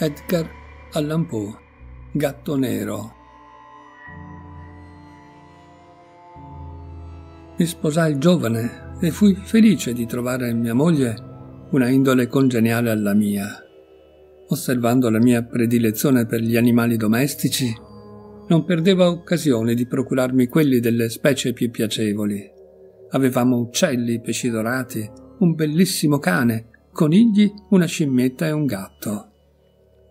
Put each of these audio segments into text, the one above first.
Edgar Allan Poe, Gatto Nero. Mi sposai giovane e fui felice di trovare in mia moglie una indole congeniale alla mia. Osservando la mia predilezione per gli animali domestici, non perdeva occasione di procurarmi quelli delle specie più piacevoli. Avevamo uccelli, pesci dorati, un bellissimo cane, conigli, una scimmietta e un gatto.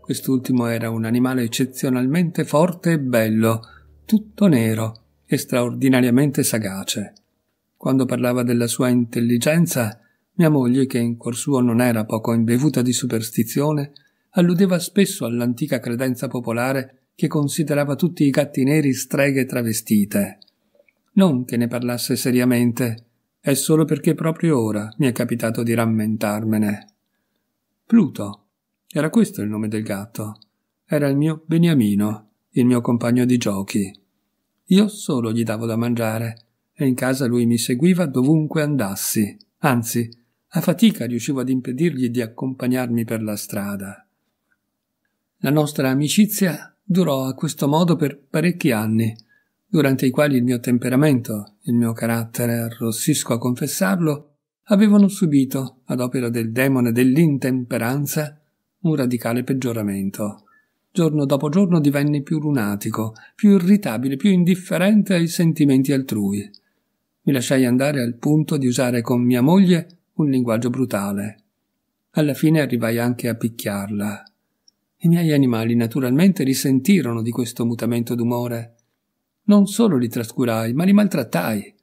Quest'ultimo era un animale eccezionalmente forte e bello, tutto nero e straordinariamente sagace. Quando parlava della sua intelligenza, mia moglie, che in cuor suo non era poco imbevuta di superstizione, alludeva spesso all'antica credenza popolare che considerava tutti i gatti neri streghe travestite. Non che ne parlasse seriamente, è solo perché proprio ora mi è capitato di rammentarmene. Pluto, era questo il nome del gatto. Era il mio beniamino, il mio compagno di giochi. Io solo gli davo da mangiare e in casa lui mi seguiva dovunque andassi. Anzi, a fatica riuscivo ad impedirgli di accompagnarmi per la strada. La nostra amicizia durò a questo modo per parecchi anni, durante i quali il mio temperamento, il mio carattere, arrossisco a confessarlo, avevano subito, ad opera del demone dell'intemperanza, un radicale peggioramento. Giorno dopo giorno divenne più lunatico, più irritabile, più indifferente ai sentimenti altrui. Mi lasciai andare al punto di usare con mia moglie un linguaggio brutale. Alla fine arrivai anche a picchiarla. I miei animali naturalmente risentirono di questo mutamento d'umore. Non solo li trascurai, ma li maltrattai.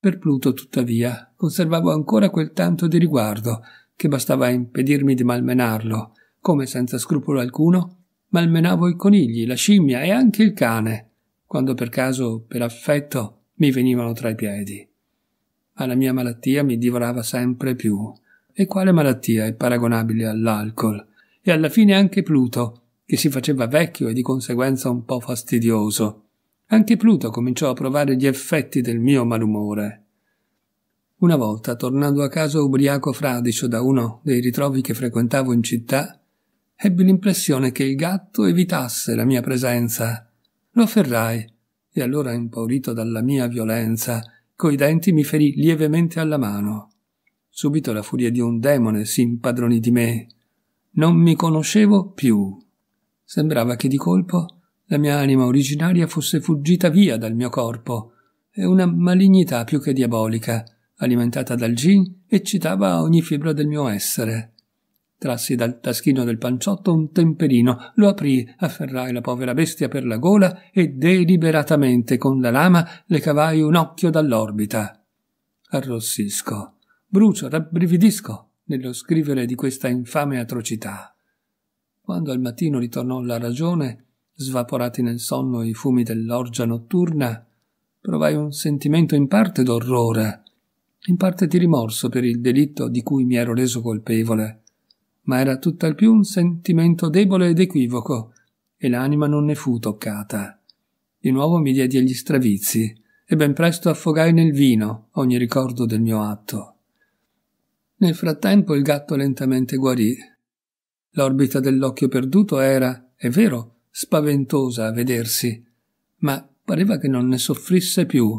Per Pluto, tuttavia, conservavo ancora quel tanto di riguardo che bastava a impedirmi di malmenarlo come senza scrupolo alcuno, malmenavo i conigli, la scimmia e anche il cane, quando per caso, per affetto, mi venivano tra i piedi. Ma la mia malattia mi divorava sempre più. E quale malattia è paragonabile all'alcol? E alla fine anche Pluto, che si faceva vecchio e di conseguenza un po' fastidioso. Anche Pluto cominciò a provare gli effetti del mio malumore. Una volta, tornando a casa ubriaco fradicio da uno dei ritrovi che frequentavo in città, Ebbi l'impressione che il gatto evitasse la mia presenza. Lo afferrai e allora, impaurito dalla mia violenza, coi denti mi ferì lievemente alla mano. Subito la furia di un demone si impadronì di me. Non mi conoscevo più. Sembrava che di colpo la mia anima originaria fosse fuggita via dal mio corpo e una malignità più che diabolica, alimentata dal gin, eccitava ogni fibra del mio essere trassi dal taschino del panciotto un temperino, lo aprì, afferrai la povera bestia per la gola e deliberatamente con la lama le cavai un occhio dall'orbita. Arrossisco, brucio, rabbrividisco nello scrivere di questa infame atrocità. Quando al mattino ritornò la ragione, svaporati nel sonno i fumi dell'orgia notturna, provai un sentimento in parte d'orrore, in parte di rimorso per il delitto di cui mi ero reso colpevole ma era tutt'al più un sentimento debole ed equivoco, e l'anima non ne fu toccata. Di nuovo mi diedi agli stravizi, e ben presto affogai nel vino ogni ricordo del mio atto. Nel frattempo il gatto lentamente guarì. L'orbita dell'occhio perduto era, è vero, spaventosa a vedersi, ma pareva che non ne soffrisse più.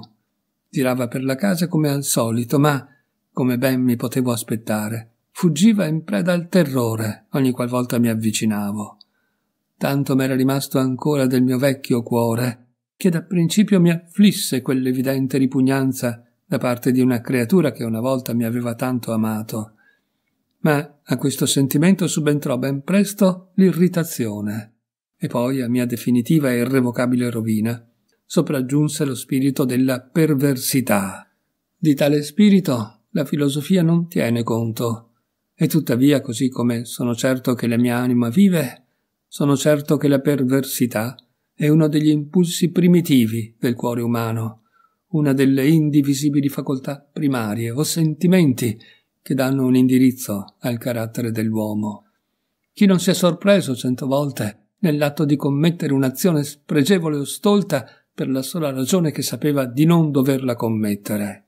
Girava per la casa come al solito, ma, come ben mi potevo aspettare, fuggiva in preda al terrore ogni qualvolta mi avvicinavo. Tanto m'era rimasto ancora del mio vecchio cuore, che da principio mi afflisse quell'evidente ripugnanza da parte di una creatura che una volta mi aveva tanto amato. Ma a questo sentimento subentrò ben presto l'irritazione, e poi, a mia definitiva e irrevocabile rovina, sopraggiunse lo spirito della perversità. Di tale spirito la filosofia non tiene conto, e tuttavia, così come sono certo che la mia anima vive, sono certo che la perversità è uno degli impulsi primitivi del cuore umano, una delle indivisibili facoltà primarie o sentimenti che danno un indirizzo al carattere dell'uomo. Chi non si è sorpreso cento volte nell'atto di commettere un'azione spregevole o stolta per la sola ragione che sapeva di non doverla commettere?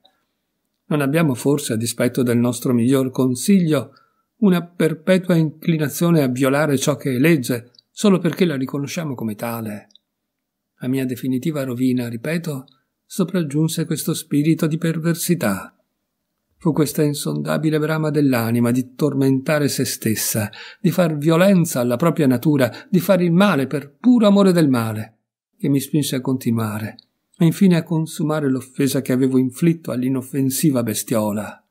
Non abbiamo forse, a dispetto del nostro miglior consiglio, una perpetua inclinazione a violare ciò che è legge, solo perché la riconosciamo come tale. A mia definitiva rovina, ripeto, sopraggiunse questo spirito di perversità. Fu questa insondabile brama dell'anima di tormentare se stessa, di far violenza alla propria natura, di fare il male per puro amore del male, che mi spinse a continuare, ma infine a consumare l'offesa che avevo inflitto all'inoffensiva bestiola.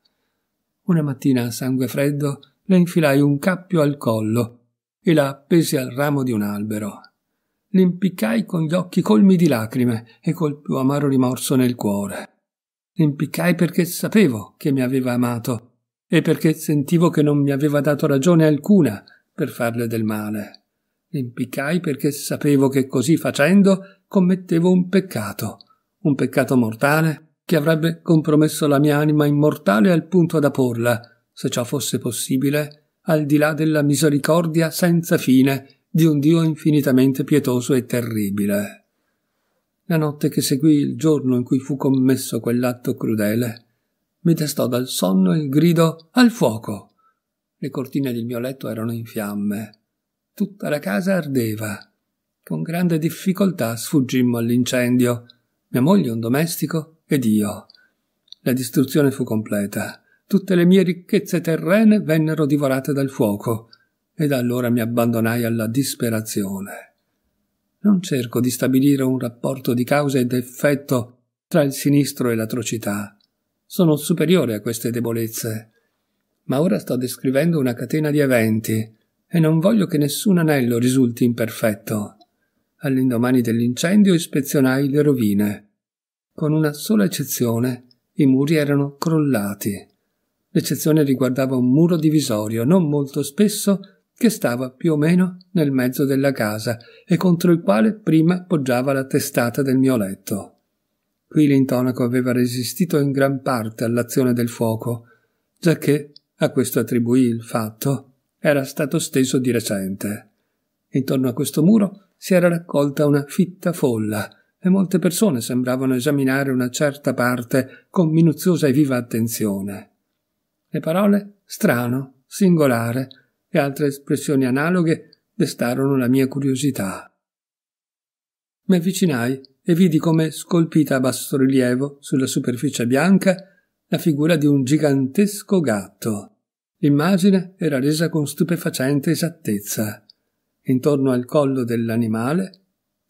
Una mattina a sangue freddo le infilai un cappio al collo e la appesi al ramo di un albero. L'impiccai con gli occhi colmi di lacrime e col più amaro rimorso nel cuore. L'impiccai perché sapevo che mi aveva amato e perché sentivo che non mi aveva dato ragione alcuna per farle del male. L'impiccai perché sapevo che così facendo commettevo un peccato, un peccato mortale che avrebbe compromesso la mia anima immortale al punto da porla, se ciò fosse possibile, al di là della misericordia senza fine di un Dio infinitamente pietoso e terribile. La notte che seguì il giorno in cui fu commesso quell'atto crudele, mi destò dal sonno il grido al fuoco. Le cortine del mio letto erano in fiamme. Tutta la casa ardeva. Con grande difficoltà sfuggimmo all'incendio, mia moglie, un domestico ed io. La distruzione fu completa. Tutte le mie ricchezze terrene vennero divorate dal fuoco, e da allora mi abbandonai alla disperazione. Non cerco di stabilire un rapporto di causa ed effetto tra il sinistro e l'atrocità. Sono superiore a queste debolezze. Ma ora sto descrivendo una catena di eventi, e non voglio che nessun anello risulti imperfetto. All'indomani dell'incendio ispezionai le rovine. Con una sola eccezione, i muri erano crollati. L'eccezione riguardava un muro divisorio, non molto spesso, che stava più o meno nel mezzo della casa e contro il quale prima poggiava la testata del mio letto. Qui l'intonaco aveva resistito in gran parte all'azione del fuoco, giacché a questo attribuì il fatto era stato steso di recente. Intorno a questo muro si era raccolta una fitta folla e molte persone sembravano esaminare una certa parte con minuziosa e viva attenzione. Le parole strano, singolare e altre espressioni analoghe destarono la mia curiosità. Mi avvicinai e vidi come scolpita a bassorilievo sulla superficie bianca la figura di un gigantesco gatto. L'immagine era resa con stupefacente esattezza. Intorno al collo dell'animale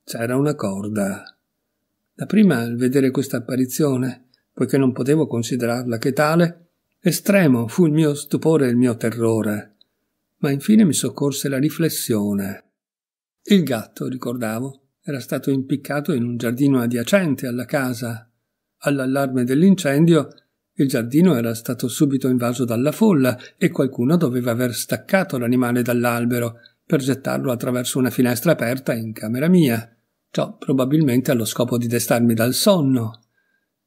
c'era una corda. La prima, al vedere questa apparizione, poiché non potevo considerarla che tale, estremo fu il mio stupore e il mio terrore. Ma infine mi soccorse la riflessione. Il gatto, ricordavo, era stato impiccato in un giardino adiacente alla casa. All'allarme dell'incendio, il giardino era stato subito invaso dalla folla e qualcuno doveva aver staccato l'animale dall'albero per gettarlo attraverso una finestra aperta in camera mia, ciò probabilmente allo scopo di destarmi dal sonno.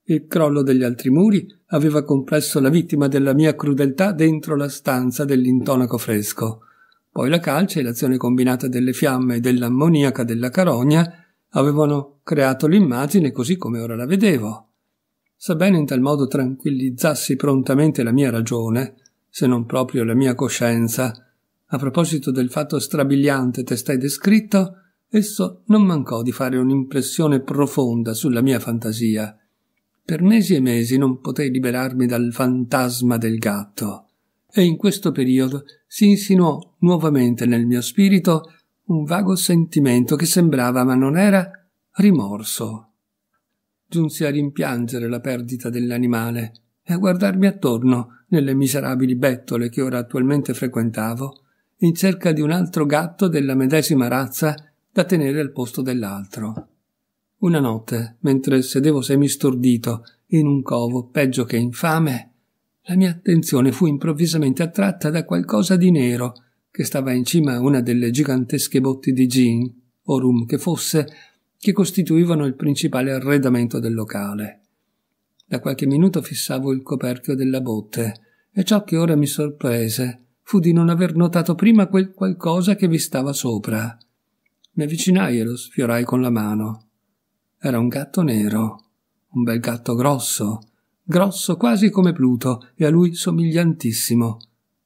Il crollo degli altri muri aveva compresso la vittima della mia crudeltà dentro la stanza dell'intonaco fresco. Poi la calce e l'azione combinata delle fiamme e dell'ammoniaca della carogna avevano creato l'immagine così come ora la vedevo. Sebbene in tal modo tranquillizzassi prontamente la mia ragione, se non proprio la mia coscienza, a proposito del fatto strabiliante testé descritto, esso non mancò di fare un'impressione profonda sulla mia fantasia. Per mesi e mesi non potei liberarmi dal fantasma del gatto, e in questo periodo si insinuò nuovamente nel mio spirito un vago sentimento che sembrava, ma non era, rimorso. Giunsi a rimpiangere la perdita dell'animale e a guardarmi attorno nelle miserabili bettole che ora attualmente frequentavo in cerca di un altro gatto della medesima razza da tenere al posto dell'altro. Una notte, mentre sedevo semistordito in un covo peggio che infame, la mia attenzione fu improvvisamente attratta da qualcosa di nero che stava in cima a una delle gigantesche botti di gin, o rum che fosse, che costituivano il principale arredamento del locale. Da qualche minuto fissavo il coperchio della botte, e ciò che ora mi sorprese fu di non aver notato prima quel qualcosa che vi stava sopra. Mi avvicinai e lo sfiorai con la mano. Era un gatto nero, un bel gatto grosso, grosso quasi come Pluto e a lui somigliantissimo,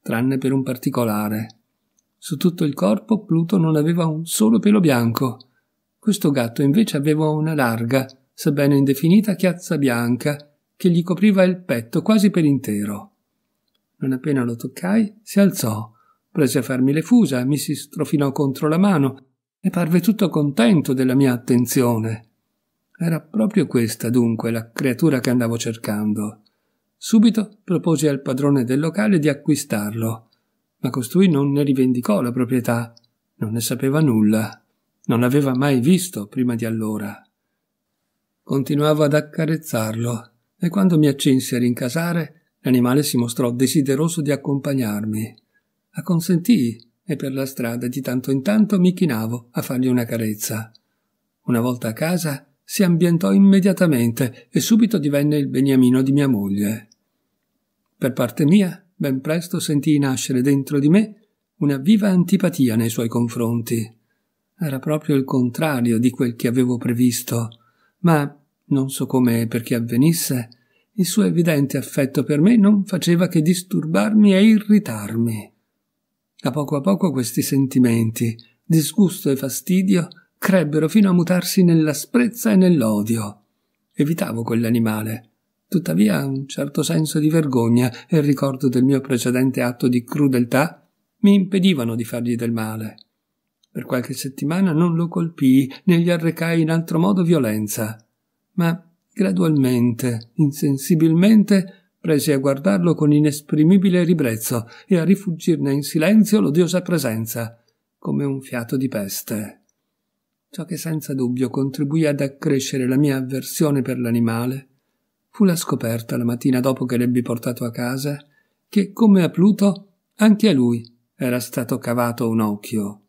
tranne per un particolare. Su tutto il corpo Pluto non aveva un solo pelo bianco. Questo gatto invece aveva una larga, sebbene indefinita chiazza bianca che gli copriva il petto quasi per intero. Non appena lo toccai, si alzò, prese a farmi le fusa, mi si strofinò contro la mano e parve tutto contento della mia attenzione. Era proprio questa, dunque, la creatura che andavo cercando. Subito proposi al padrone del locale di acquistarlo, ma costui non ne rivendicò la proprietà, non ne sapeva nulla, non l'aveva mai visto prima di allora. Continuavo ad accarezzarlo e quando mi accinsi a rincasare L'animale si mostrò desideroso di accompagnarmi. Acconsentii e per la strada di tanto in tanto mi chinavo a fargli una carezza. Una volta a casa si ambientò immediatamente e subito divenne il beniamino di mia moglie. Per parte mia, ben presto sentii nascere dentro di me una viva antipatia nei suoi confronti. Era proprio il contrario di quel che avevo previsto, ma non so come e perché avvenisse, il suo evidente affetto per me non faceva che disturbarmi e irritarmi. A poco a poco questi sentimenti, disgusto e fastidio, crebbero fino a mutarsi nell'asprezza e nell'odio. Evitavo quell'animale. Tuttavia un certo senso di vergogna e il ricordo del mio precedente atto di crudeltà mi impedivano di fargli del male. Per qualche settimana non lo colpii né gli arrecai in altro modo violenza, ma Gradualmente, insensibilmente, presi a guardarlo con inesprimibile ribrezzo e a rifuggirne in silenzio l'odiosa presenza, come un fiato di peste. Ciò che senza dubbio contribuì ad accrescere la mia avversione per l'animale fu la scoperta la mattina dopo che l'ebbi portato a casa che, come a Pluto, anche a lui era stato cavato un occhio.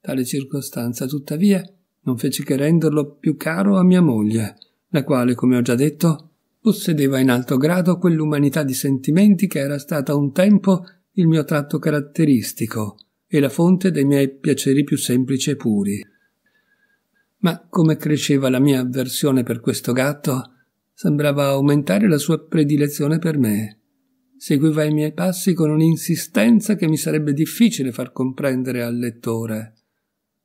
Tale circostanza, tuttavia, non fece che renderlo più caro a mia moglie, la quale, come ho già detto, possedeva in alto grado quell'umanità di sentimenti che era stata un tempo il mio tratto caratteristico e la fonte dei miei piaceri più semplici e puri. Ma come cresceva la mia avversione per questo gatto, sembrava aumentare la sua predilezione per me. Seguiva i miei passi con un'insistenza che mi sarebbe difficile far comprendere al lettore.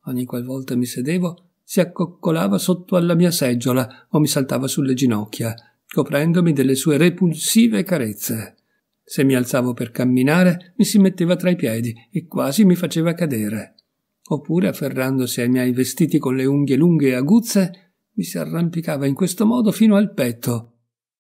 Ogni qualvolta mi sedevo, si accoccolava sotto alla mia seggiola o mi saltava sulle ginocchia, coprendomi delle sue repulsive carezze. Se mi alzavo per camminare, mi si metteva tra i piedi e quasi mi faceva cadere. Oppure, afferrandosi ai miei vestiti con le unghie lunghe e aguzze, mi si arrampicava in questo modo fino al petto.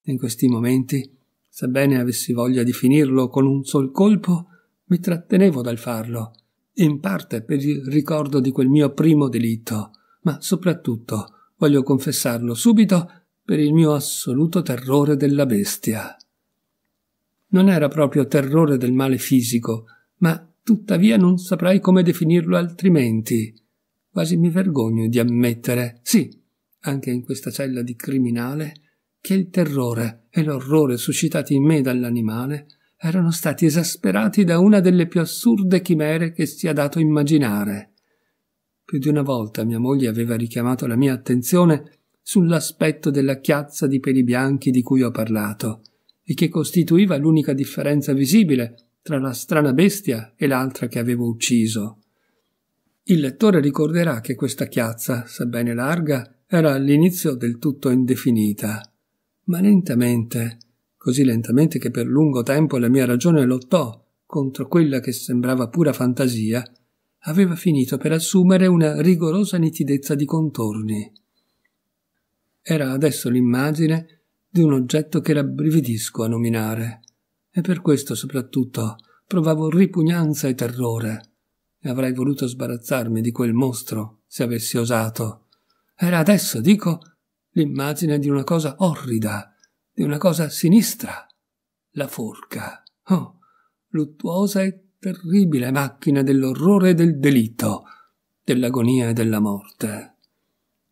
In questi momenti, sebbene avessi voglia di finirlo con un sol colpo, mi trattenevo dal farlo, in parte per il ricordo di quel mio primo delitto, ma soprattutto, voglio confessarlo subito, per il mio assoluto terrore della bestia. Non era proprio terrore del male fisico, ma tuttavia non saprei come definirlo altrimenti. Quasi mi vergogno di ammettere, sì, anche in questa cella di criminale, che il terrore e l'orrore suscitati in me dall'animale erano stati esasperati da una delle più assurde chimere che sia dato immaginare. Più di una volta mia moglie aveva richiamato la mia attenzione sull'aspetto della chiazza di peli bianchi di cui ho parlato, e che costituiva l'unica differenza visibile tra la strana bestia e l'altra che avevo ucciso. Il lettore ricorderà che questa chiazza, sebbene larga, era all'inizio del tutto indefinita. Ma lentamente, così lentamente che per lungo tempo la mia ragione lottò contro quella che sembrava pura fantasia, aveva finito per assumere una rigorosa nitidezza di contorni. Era adesso l'immagine di un oggetto che rabbrividisco a nominare, e per questo soprattutto provavo ripugnanza e terrore. E avrei voluto sbarazzarmi di quel mostro se avessi osato. Era adesso, dico, l'immagine di una cosa orrida, di una cosa sinistra. La forca. Oh, luttuosa e terribile macchina dell'orrore e del delitto, dell'agonia e della morte.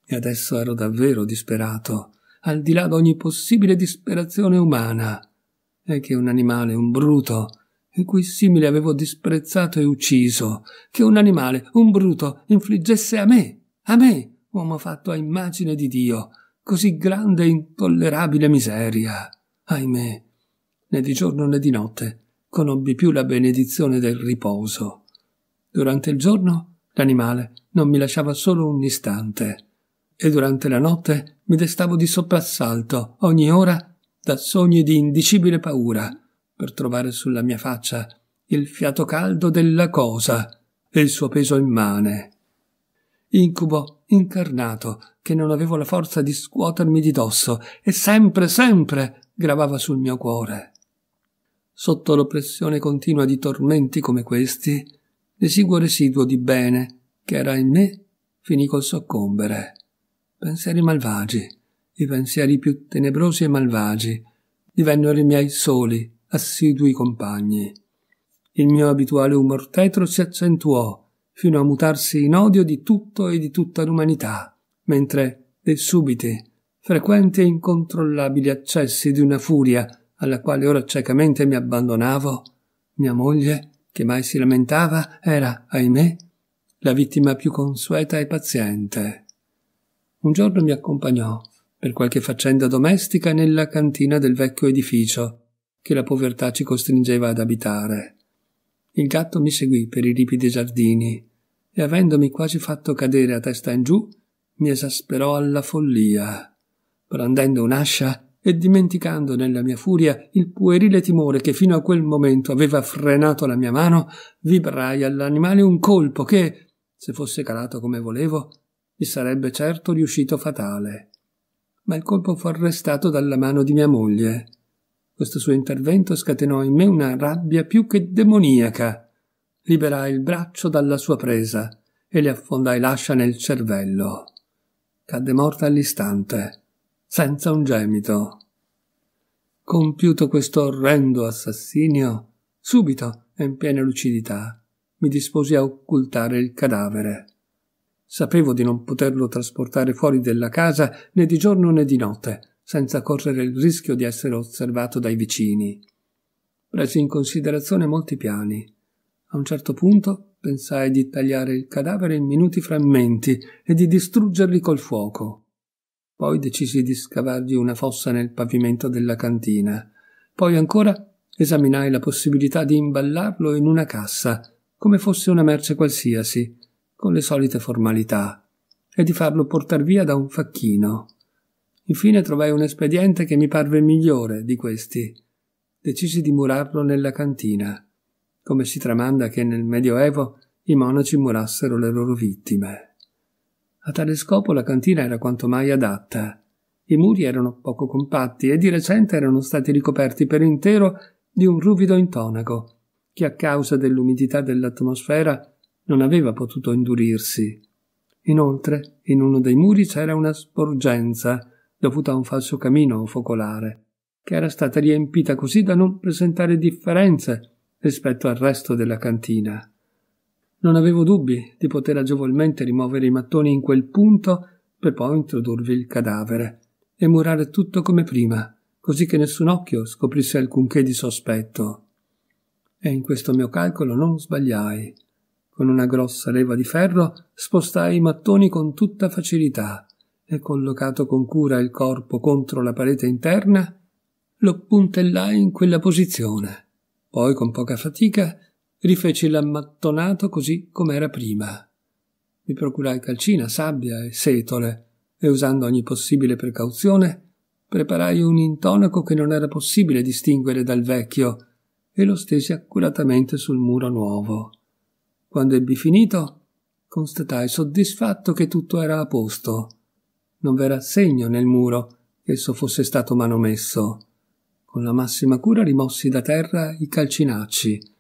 E adesso ero davvero disperato, al di là d'ogni possibile disperazione umana, e che un animale, un bruto, il cui simile avevo disprezzato e ucciso, che un animale, un bruto, infliggesse a me, a me, uomo fatto a immagine di Dio, così grande e intollerabile miseria. Ahimè, né di giorno né di notte conobbi più la benedizione del riposo. Durante il giorno l'animale non mi lasciava solo un istante, e durante la notte mi destavo di soprassalto ogni ora da sogni di indicibile paura, per trovare sulla mia faccia il fiato caldo della cosa e il suo peso immane. Incubo incarnato che non avevo la forza di scuotermi di dosso e sempre, sempre gravava sul mio cuore sotto l'oppressione continua di tormenti come questi, l'esiguo residuo di bene che era in me finì col soccombere. Pensieri malvagi, i pensieri più tenebrosi e malvagi, divennero i miei soli, assidui compagni. Il mio abituale umor tetro si accentuò fino a mutarsi in odio di tutto e di tutta l'umanità, mentre dei subiti, frequenti e incontrollabili accessi di una furia alla quale ora ciecamente mi abbandonavo, mia moglie, che mai si lamentava, era, ahimè, la vittima più consueta e paziente. Un giorno mi accompagnò, per qualche faccenda domestica, nella cantina del vecchio edificio, che la povertà ci costringeva ad abitare. Il gatto mi seguì per i ripidi giardini, e avendomi quasi fatto cadere a testa in giù, mi esasperò alla follia. Prendendo un'ascia, e dimenticando nella mia furia il puerile timore che fino a quel momento aveva frenato la mia mano, vibrai all'animale un colpo che, se fosse calato come volevo, mi sarebbe certo riuscito fatale. Ma il colpo fu arrestato dalla mano di mia moglie. Questo suo intervento scatenò in me una rabbia più che demoniaca. Liberai il braccio dalla sua presa e le affondai l'ascia nel cervello. Cadde morta all'istante senza un gemito. Compiuto questo orrendo assassinio, subito e in piena lucidità mi disposi a occultare il cadavere. Sapevo di non poterlo trasportare fuori della casa né di giorno né di notte, senza correre il rischio di essere osservato dai vicini. Presi in considerazione molti piani. A un certo punto pensai di tagliare il cadavere in minuti frammenti e di distruggerli col fuoco poi decisi di scavargli una fossa nel pavimento della cantina. Poi ancora esaminai la possibilità di imballarlo in una cassa, come fosse una merce qualsiasi, con le solite formalità, e di farlo portar via da un facchino. Infine trovai un espediente che mi parve migliore di questi. Decisi di murarlo nella cantina, come si tramanda che nel Medioevo i monaci murassero le loro vittime. A tale scopo la cantina era quanto mai adatta. I muri erano poco compatti e di recente erano stati ricoperti per intero di un ruvido intonaco, che a causa dell'umidità dell'atmosfera non aveva potuto indurirsi. Inoltre, in uno dei muri c'era una sporgenza dovuta a un falso camino o focolare, che era stata riempita così da non presentare differenze rispetto al resto della cantina. Non avevo dubbi di poter agevolmente rimuovere i mattoni in quel punto per poi introdurvi il cadavere e murare tutto come prima, così che nessun occhio scoprisse alcunché di sospetto. E in questo mio calcolo non sbagliai. Con una grossa leva di ferro spostai i mattoni con tutta facilità e collocato con cura il corpo contro la parete interna, lo puntellai in quella posizione. Poi con poca fatica Rifeci l'ammattonato così com'era prima. Mi procurai calcina, sabbia e setole e usando ogni possibile precauzione preparai un intonaco che non era possibile distinguere dal vecchio e lo stesi accuratamente sul muro nuovo. Quando ebbi finito, constatai soddisfatto che tutto era a posto. Non v'era segno nel muro che esso fosse stato manomesso. Con la massima cura rimossi da terra i calcinacci,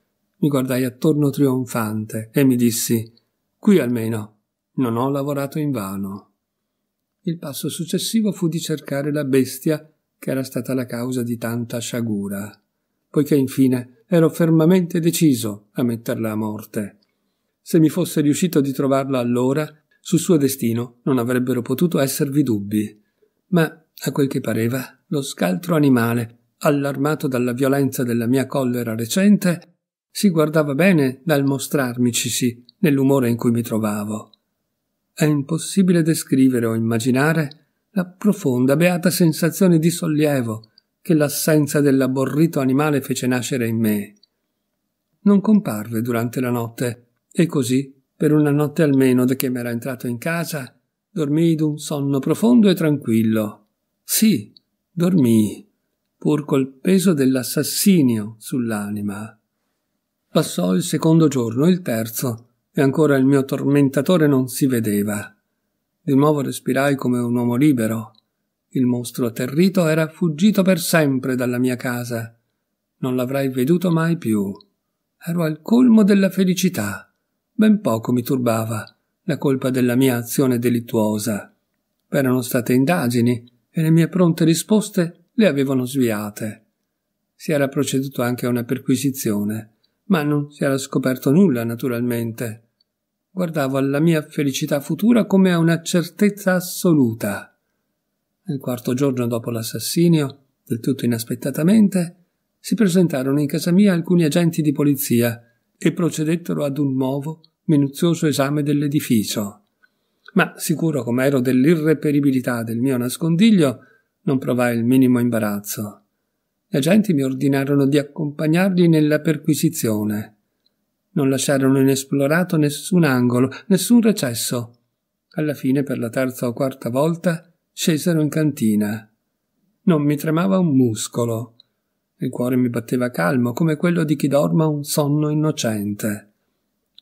mi guardai attorno trionfante e mi dissi Qui almeno non ho lavorato invano. Il passo successivo fu di cercare la bestia che era stata la causa di tanta sciagura, poiché infine ero fermamente deciso a metterla a morte. Se mi fosse riuscito di trovarla allora, sul suo destino non avrebbero potuto esservi dubbi. Ma, a quel che pareva, lo scaltro animale, allarmato dalla violenza della mia collera recente, si guardava bene dal mostrarmicisi nell'umore in cui mi trovavo. È impossibile descrivere o immaginare la profonda, beata sensazione di sollievo che l'assenza dell'abborrito animale fece nascere in me. Non comparve durante la notte, e così, per una notte almeno da che m'era entrato in casa, dormii d'un sonno profondo e tranquillo. Sì, dormii, pur col peso dell'assassinio sull'anima. Passò il secondo giorno, il terzo, e ancora il mio tormentatore non si vedeva. Di nuovo respirai come un uomo libero. Il mostro atterrito era fuggito per sempre dalla mia casa. Non l'avrei veduto mai più. Ero al colmo della felicità. Ben poco mi turbava la colpa della mia azione delittuosa. Erano state indagini e le mie pronte risposte le avevano sviate. Si era proceduto anche a una perquisizione ma non si era scoperto nulla, naturalmente. Guardavo alla mia felicità futura come a una certezza assoluta. Il quarto giorno dopo l'assassinio, del tutto inaspettatamente, si presentarono in casa mia alcuni agenti di polizia e procedettero ad un nuovo, minuzioso esame dell'edificio. Ma sicuro com'ero dell'irreperibilità del mio nascondiglio, non provai il minimo imbarazzo gli agenti mi ordinarono di accompagnarli nella perquisizione. Non lasciarono inesplorato nessun angolo, nessun recesso. Alla fine, per la terza o quarta volta, scesero in cantina. Non mi tremava un muscolo. Il cuore mi batteva calmo, come quello di chi dorma un sonno innocente.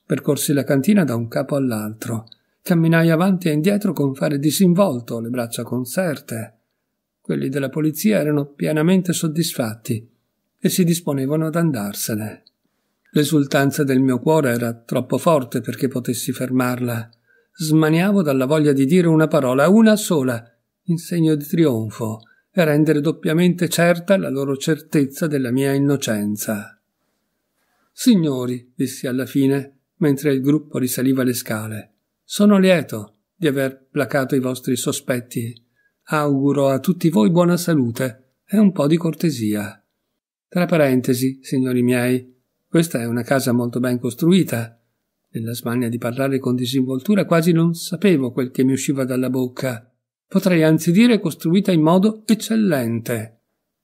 Percorsi la cantina da un capo all'altro. Camminai avanti e indietro con fare disinvolto, le braccia conserte quelli della polizia erano pienamente soddisfatti e si disponevano ad andarsene. L'esultanza del mio cuore era troppo forte perché potessi fermarla. Smaniavo dalla voglia di dire una parola, una sola, in segno di trionfo, e rendere doppiamente certa la loro certezza della mia innocenza. Signori, dissi alla fine, mentre il gruppo risaliva le scale, sono lieto di aver placato i vostri sospetti Auguro a tutti voi buona salute e un po' di cortesia. Tra parentesi, signori miei, questa è una casa molto ben costruita. Nella smania di parlare con disinvoltura quasi non sapevo quel che mi usciva dalla bocca. Potrei anzi dire costruita in modo eccellente.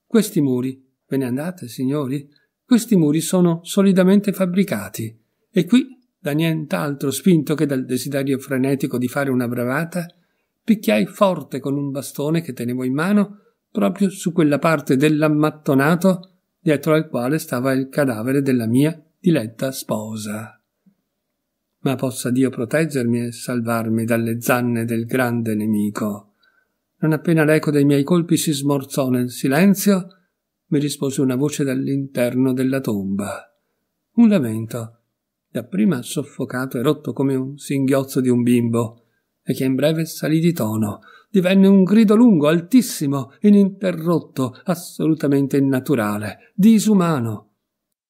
Questi muri, ve ne andate, signori? Questi muri sono solidamente fabbricati. E qui, da nient'altro spinto che dal desiderio frenetico di fare una bravata, picchiai forte con un bastone che tenevo in mano proprio su quella parte dell'ammattonato dietro al quale stava il cadavere della mia diletta sposa. Ma possa Dio proteggermi e salvarmi dalle zanne del grande nemico. Non appena l'eco dei miei colpi si smorzò nel silenzio, mi rispose una voce dall'interno della tomba. Un lamento, dapprima soffocato e rotto come un singhiozzo di un bimbo, e che in breve salì di tono. Divenne un grido lungo, altissimo, ininterrotto, assolutamente innaturale, disumano.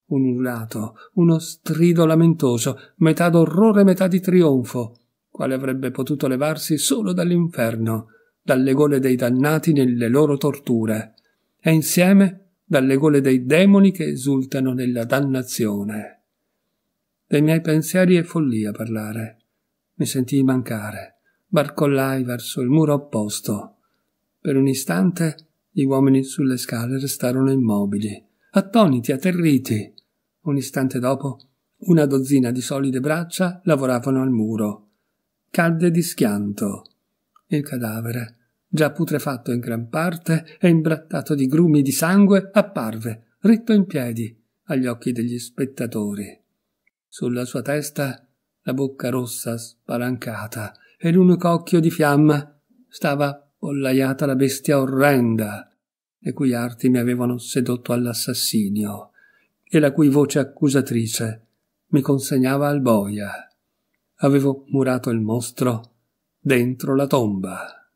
Un urlato, uno strido lamentoso, metà d'orrore, metà di trionfo, quale avrebbe potuto levarsi solo dall'inferno, dalle gole dei dannati nelle loro torture, e insieme dalle gole dei demoni che esultano nella dannazione. Dei miei pensieri è follia parlare. Mi sentii mancare barcollai verso il muro opposto. Per un istante gli uomini sulle scale restarono immobili, attoniti, atterriti. Un istante dopo, una dozzina di solide braccia lavoravano al muro. Cadde di schianto. Il cadavere, già putrefatto in gran parte e imbrattato di grumi di sangue, apparve, ritto in piedi, agli occhi degli spettatori. Sulla sua testa la bocca rossa spalancata e l'unico occhio di fiamma stava pollaiata la bestia orrenda, le cui arti mi avevano sedotto all'assassinio, e la cui voce accusatrice mi consegnava al boia. Avevo murato il mostro dentro la tomba.